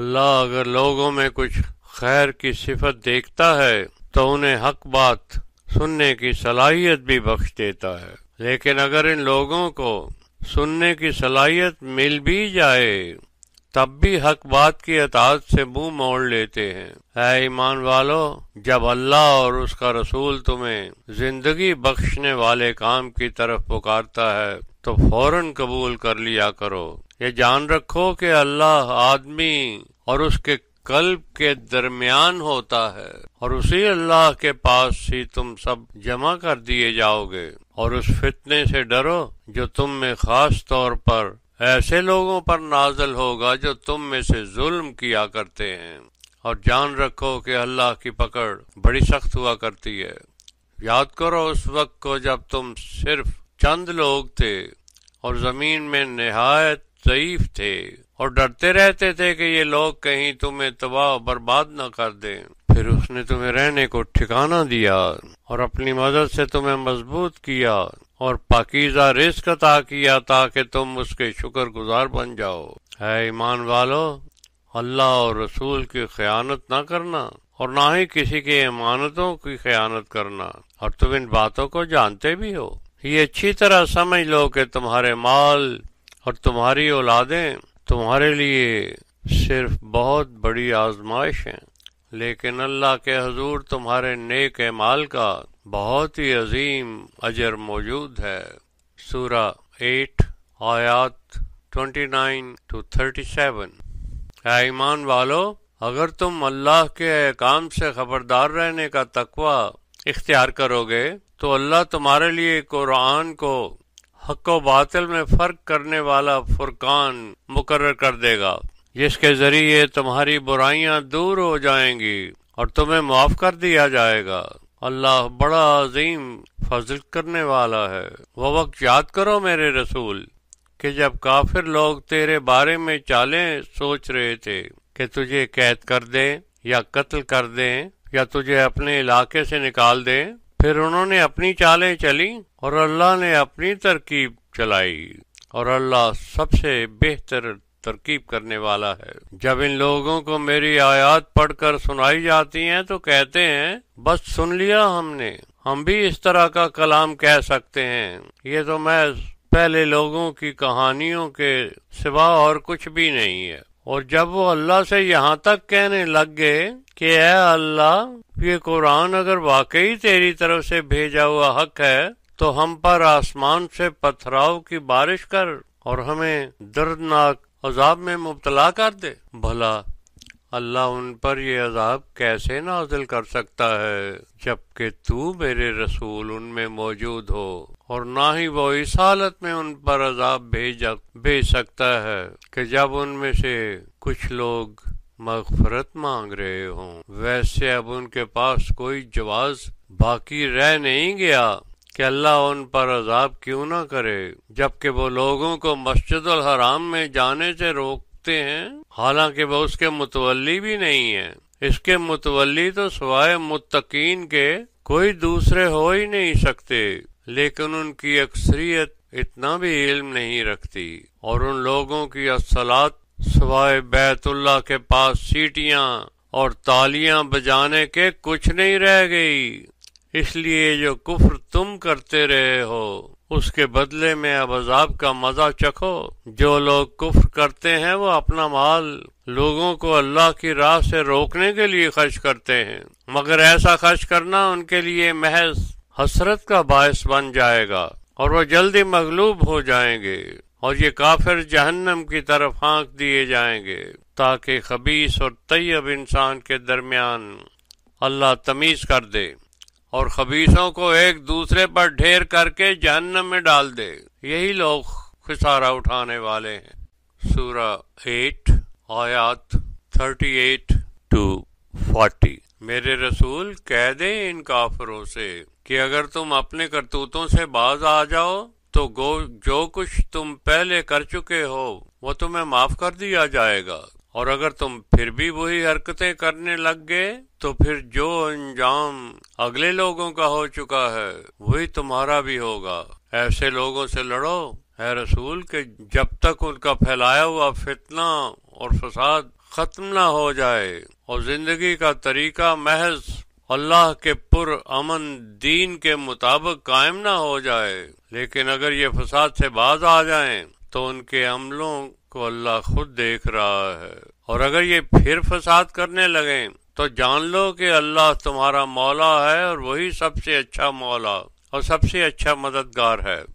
अल्लाह अगर लोगों में कुछ खैर की सिफत देखता है तो उन्हें हक बात सुनने की सलाहियत भी बख्श देता है लेकिन अगर इन लोगों को सुनने की सलाहियत मिल भी जाए तब भी हक बात की अताज से मुंह मोड़ लेते हैं ऐ ईमान वालो जब अल्लाह और उसका रसूल तुम्हें जिंदगी बख्शने वाले काम की तरफ पुकारता है तो फौरन कबूल कर लिया करो ये जान रखो कि अल्लाह आदमी और उसके कल्ब के दरमियान होता है और उसी अल्लाह के पास ही तुम सब जमा कर दिए जाओगे और उस फितने से डरो जो तुम में खास तौर पर ऐसे लोगों पर नाजल होगा जो तुम में से जुल्म किया करते हैं और जान रखो कि अल्लाह की पकड़ बड़ी सख्त हुआ करती है याद करो उस वक्त को जब तुम सिर्फ चंद लोग थे और जमीन में नहायत जयीफ थे और डरते रहते थे कि ये लोग कहीं तुम्हे तबाह बर्बाद न कर दे फिर उसने तुम्हे रहने को ठिकाना दिया और अपनी मदद से तुम्हें मजबूत किया और पाकिजा रिस्क अदा किया ताकि तुम उसके शुक्र गुजार बन जाओ है ईमान वालो अल्लाह और रसूल की खयानत न करना और ना ही किसी के इमानतों की खयानत करना और तुम इन बातों को जानते भी हो ये अच्छी तरह समझ लो कि तुम्हारे माल और तुम्हारी औलादें तुम्हारे लिए सिर्फ बहुत बड़ी आजमाइश हैं लेकिन अल्लाह के हजूर तुम्हारे नेक माल का बहुत ही अजीम अजर मौजूद है सूरा एट आयात 29 टू 37 ईमान वालो अगर तुम अल्लाह के काम से खबरदार रहने का तकवा इख्तियार करोगे तो अल्लाह तुम्हारे लिए कुरान को हक व बातिल में फ़र्क करने वाला फुरकान मुकर कर देगा जिसके ज़रिए तुम्हारी बुराइयां दूर हो जाएंगी और तुम्हें माफ़ कर दिया जाएगा अल्लाह बड़ा अजीम फजल करने वाला है वह वक्त याद करो मेरे रसूल कि जब काफिर लोग तेरे बारे में चालें सोच रहे थे कि तुझे कैद कर दें या कत्ल कर दें या तुझे अपने इलाके से निकाल दे फिर उन्होंने अपनी चालें चली और अल्लाह ने अपनी तरकीब चलाई और अल्लाह सबसे बेहतर तरकीब करने वाला है जब इन लोगों को मेरी आयात पढ़कर सुनाई जाती हैं तो कहते हैं बस सुन लिया हमने हम भी इस तरह का कलाम कह सकते हैं ये तो मैं पहले लोगों की कहानियों के सिवा और कुछ भी नहीं है और जब वो अल्लाह से यहाँ तक कहने लग गए कि ऐ अल्लाह ये कुरान अगर वाकई तेरी तरफ से भेजा हुआ हक है तो हम पर आसमान से पथराव की बारिश कर और हमें दर्दनाक अजाब में मुबतला कर दे भला अल्लाह उन पर ये अजाब कैसे नाजिल कर सकता है जबकि तू मेरे रसूल उनमें मौजूद हो और ना ही वो इस हालत में उन पर अजाब भेज भेज सकता है कि जब उनमें से कुछ लोग मगफरत मांग रहे हों वैसे अब उनके पास कोई जवाब बाकी रह नहीं गया कि अल्लाह उन पर अजाब क्यों ना करे जबकि वो लोगों को मस्जिद हराम में जाने से रोकते हैं हालांकि वो उसके मुतवली भी नहीं है इसके मुतवली तो सवाए मुतकीन के कोई दूसरे हो ही नहीं सकते लेकिन उनकी अक्सरियत इतना भी इल्म नहीं रखती और उन लोगों की असलात सवाए बैतुल्ला के पास सीटियां और तालियां बजाने के कुछ नहीं रह गई इसलिए जो कुफ्र तुम करते रहे हो उसके बदले में अब अजाब का मजा चखो जो लोग कुफ्र करते हैं वो अपना माल लोगों को अल्लाह की राह से रोकने के लिए खर्च करते हैं मगर ऐसा खर्च करना उनके लिए महज हसरत का बायस बन जाएगा और वह जल्दी मगलूब हो जाएंगे और ये काफिर जहन्नम की तरफ हाँक दिए जाएंगे ताकि खबीस और तैयब इंसान के दरमियान अल्लाह तमीज कर दे और खबीसों को एक दूसरे पर ढेर करके जहन्नम में डाल दे यही लोग खिसारा उठाने वाले हैं सूरह एट आयात थर्टी एट टू फोर्टी मेरे रसूल कह दे इन काफरों से कि अगर तुम अपने करतूतों से बाज आ जाओ तो गो जो कुछ तुम पहले कर चुके हो वो तुम्हें माफ कर दिया जाएगा और अगर तुम फिर भी वही हरकतें करने लग गए तो फिर जो अंजाम अगले लोगों का हो चुका है वही तुम्हारा भी होगा ऐसे लोगों से लड़ो है रसूल के जब तक उनका फैलाया हुआ फितना और फसाद खत्म ना हो जाए और जिंदगी का तरीका महज अल्लाह के पुर अमन दीन के मुताबिक कायम ना हो जाए लेकिन अगर ये फसाद से बाज आ जाएं तो उनके अमलों को अल्लाह खुद देख रहा है और अगर ये फिर फसाद करने लगे तो जान लो कि अल्लाह तुम्हारा मौला है और वही सबसे अच्छा मौला और सबसे अच्छा मददगार है